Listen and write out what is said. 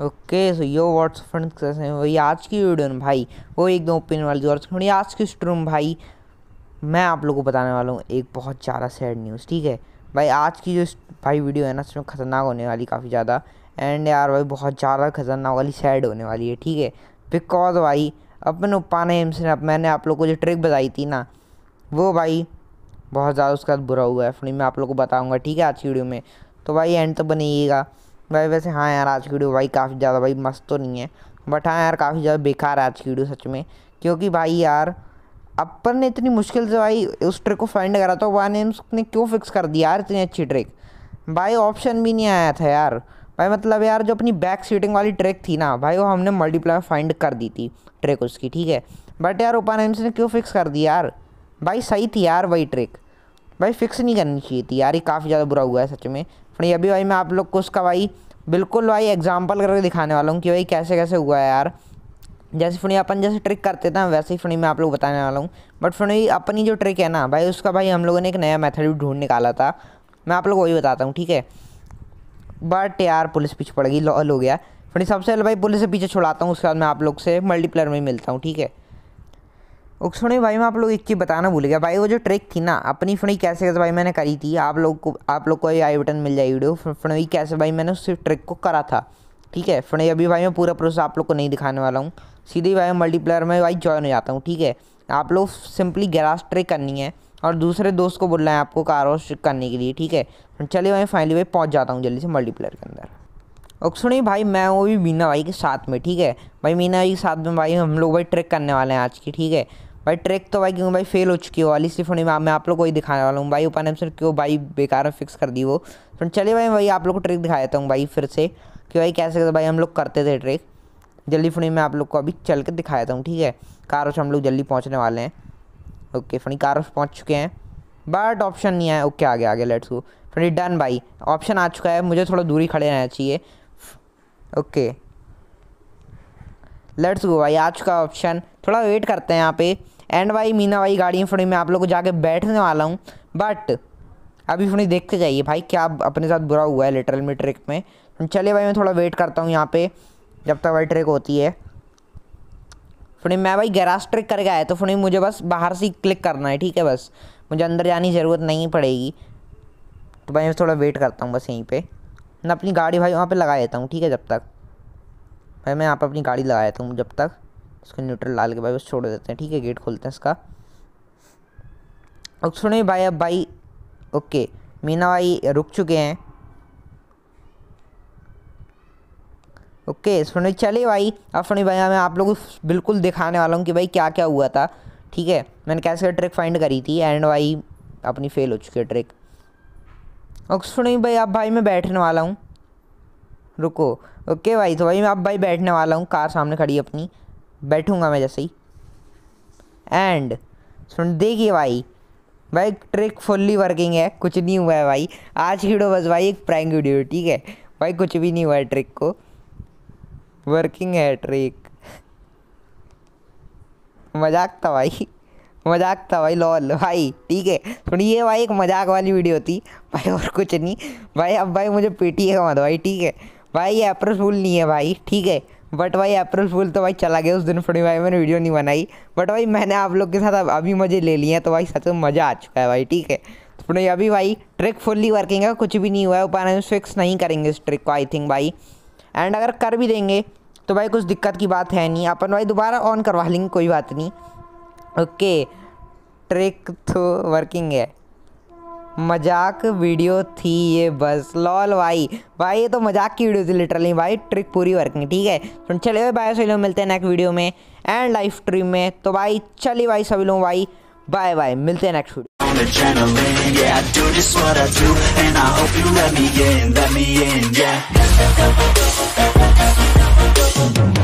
okay so yo what's friends कैसे हैं वही आज की वीडियो में भाई वो एक दो ओपिनियन वाली और आज की स्ट्रीम भाई मैं आप लोगों को बताने वाला हूँ एक बहुत ज़्यादा सैड न्यूज़ ठीक है भाई आज की जो भाई वीडियो है ना उसमें ख़तरनाक होने वाली काफ़ी ज़्यादा एंड यार भाई बहुत ज़्यादा ख़तरनाक वाली सैड होने वाली है ठीक है बिकॉज भाई अपने उपा ने से मैंने आप लोग को जो ट्रिक बताई थी ना वो भाई बहुत ज़्यादा उसका बुरा हुआ है फिर मैं आप लोग को बताऊँगा ठीक है आज की वीडियो में तो भाई एंड तो बनेगा भाई वैसे हाँ यार आज की वीडियो भाई काफ़ी ज़्यादा भाई मस्त तो नहीं है बट हाँ यार काफ़ी ज़्यादा बेकार है आज की वीडियो सच में क्योंकि भाई यार अपन ने इतनी मुश्किल से भाई उस ट्रिक को फाइंड करा था वन एम्स ने क्यों फिक्स कर दिया यार इतनी अच्छी ट्रिक भाई ऑप्शन भी नहीं आया था यार भाई मतलब यार जो अपनी बैक सीटिंग वाली ट्रैक थी ना भाई वो हमने मल्टीप्लाई फाइंड कर दी थी ट्रैक उसकी ठीक है बट यार ओपन एम्स ने क्यों फिक्स कर दी यार भाई सही थी यार वही ट्रैक भाई फिक्स नहीं करनी चाहिए थी यार ये काफ़ी ज़्यादा बुरा हुआ है सच में ये अभी भाई मैं आप लोग को उसका भाई बिल्कुल भाई एग्जाम्पल करके दिखाने वाला हूँ कि भाई कैसे कैसे हुआ है यार जैसे फिर अपन जैसे ट्रिक करते थे वैसे ही फिर मैं आप लोग बताने वाला हूँ बट फिर अपनी जो ट्रिक है ना भाई उसका भाई हम लोगों ने एक नया मेथड ढूंढ निकाला था मैं आप लोग वही बताता हूँ ठीक है बट यार पुलिस पीछे पड़ गई लॉल हो गया फिर सबसे पहले भाई पुलिस से पीछे छुड़ाता हूँ उसके बाद मैं आप लोग से मल्टीप्लेयर में मिलता हूँ ठीक है सुनो भाई मैं आप लोग एक चीज़ बताना भूल गया भाई वो जो ट्रिक थी ना अपनी फणी कैसे कैसे भाई मैंने करी थी आप लोग को आप लोग को ये आई बटन मिल जाएगी वीडियो फणी कैसे भाई मैंने उस ट्रिक को करा था ठीक है फणी अभी भाई मैं पूरा प्रोसेस आप लोग को नहीं दिखाने वाला हूँ सीधे भाई मल्टीप्लेयर में भाई ज्वाइन हो जाता हूँ ठीक है आप लोग सिंपली ग्रास ट्रिक करनी है और दूसरे दोस्त को बोलना है आपको कार वॉश करने के लिए ठीक है चलिए भाई फाइनली भाई पहुँच जाता हूँ जल्दी से मल्टीप्लेयर के अंदर और सुनिए भाई मैं वो भी मीना भाई के साथ में ठीक है भाई मीना भाई के साथ में भाई हम लोग भाई ट्रिक करने वाले हैं आज की ठीक है भाई ट्रैक तो भाई क्यों भाई फेल हो चुकी है वाली सिर्फ नहीं मैं आप लोग को ही दिखाने वाला हूँ भाई ओपन एम क्यों भाई बेकार में फिक्स कर दी वो फिर तो चलिए भाई भाई आप लोग को ट्रैक दिखा देता हूँ भाई फिर से कि भाई कैसे भाई हम लोग करते थे ट्रैक जल्दी फणी मैं आप लोग को अभी चल के दिखा देता हूँ ठीक है कार हम लोग जल्दी पहुँचने वाले हैं ओके फणी कारोश पहुँच चुके हैं बट ऑप्शन नहीं आया ओके आगे आगे लेट्स गो फ्रेंडी डन भाई ऑप्शन आ चुका है मुझे थोड़ा दूरी खड़े रहना चाहिए ओके लेट्स गो भाई आ चुका ऑप्शन थोड़ा वेट करते हैं यहाँ पे एंड भाई मीना भाई गाड़ी फोड़ी मैं आप लोग को जाके बैठने वाला हूँ बट अभी देख देखते जाइए भाई क्या अपने साथ बुरा हुआ है लिटरल में ट्रिक में चलिए भाई मैं थोड़ा वेट करता हूँ यहाँ पे जब तक वही ट्रिक होती है फिर मैं भाई गैराज ट्रिक करके आया तो फिर मुझे बस बाहर से क्लिक करना है ठीक है बस मुझे अंदर जाने की ज़रूरत नहीं पड़ेगी तो भाई मैं थोड़ा वेट करता हूँ बस यहीं पर मैं अपनी गाड़ी भाई वहाँ पर लगा देता हूँ ठीक है जब तक भाई मैं यहाँ पर अपनी गाड़ी लगा देता हूँ जब तक इसको न्यूट्रल डाल के भाई बस छोड़ देते हैं ठीक है गेट खोलते हैं इसका अब सुनो भाई अब भाई ओके मीना भाई रुक चुके हैं ओके सुनो चले भाई अब सुनिए भाई मैं आप लोग को बिल्कुल दिखाने वाला हूँ कि भाई क्या क्या हुआ था ठीक है मैंने कैसे ट्रिक फाइंड करी थी एंड भाई अपनी फेल हो चुकी है ट्रिक और सुनो भाई अब भाई मैं बैठने वाला हूँ रुको ओके भाई तो भाई मैं अब भाई बैठने वाला हूँ कार सामने खड़ी अपनी बैठूंगा मैं जैसे ही एंड सुन देखिए भाई भाई ट्रिक फुल्ली वर्किंग है कुछ नहीं हुआ है भाई आज की वीडियो बस भाई एक प्रैंक वीडियो ठीक है भाई कुछ भी नहीं हुआ है ट्रिक को वर्किंग है ट्रिक मजाक था भाई मजाक था भाई लॉल भाई ठीक है सुनिए भाई एक मजाक वाली वीडियो थी भाई और कुछ नहीं भाई अब भाई मुझे कमा मत भाई ठीक है भाई ये अप्रोच नहीं है भाई ठीक है बट भाई अप्रैल फूल तो भाई चला गया उस दिन फिर भाई मैंने वीडियो नहीं बनाई बट भाई मैंने आप लोग के साथ अभी मज़े ले लिए हैं तो भाई सच में मज़ा आ चुका है भाई ठीक है तो फिर अभी भाई ट्रिक फुल्ली वर्किंग है कुछ भी नहीं हुआ है ऊपर फिक्स नहीं करेंगे इस ट्रिक को आई थिंक भाई एंड अगर कर भी देंगे तो भाई कुछ दिक्कत की बात है नहीं अपन भाई दोबारा ऑन करवा लेंगे कोई बात नहीं ओके ट्रिक तो वर्किंग है मजाक वीडियो थी ये बस लॉल भाई भाई ये तो मजाक की वीडियो थी लिटरली भाई ट्रिक पूरी वर्किंग ठीक है तो चले भाई सभी लोग मिलते हैं नेक्स्ट वीडियो में एंड लाइव स्ट्रीम में तो भाई चलिए भाई सभी लोग भाई बाय बाय मिलते हैं next video The adrenaline Yeah, I do just what I do And I hope you let me in, let me in, yeah